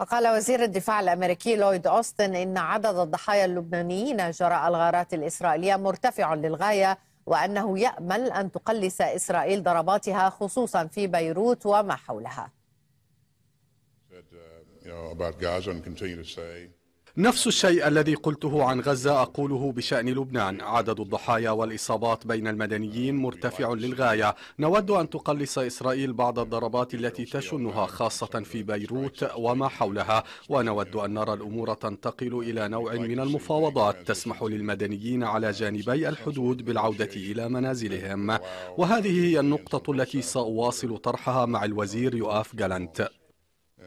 وقال وزير الدفاع الامريكي لويد اوستن ان عدد الضحايا اللبنانيين جراء الغارات الاسرائيليه مرتفع للغايه وانه يامل ان تقلص اسرائيل ضرباتها خصوصا في بيروت وما حولها. Uh, نفس الشيء الذي قلته عن غزة أقوله بشأن لبنان عدد الضحايا والإصابات بين المدنيين مرتفع للغاية نود أن تقلص إسرائيل بعض الضربات التي تشنها خاصة في بيروت وما حولها ونود أن نرى الأمور تنتقل إلى نوع من المفاوضات تسمح للمدنيين على جانبي الحدود بالعودة إلى منازلهم وهذه هي النقطة التي سأواصل طرحها مع الوزير يؤاف جالنت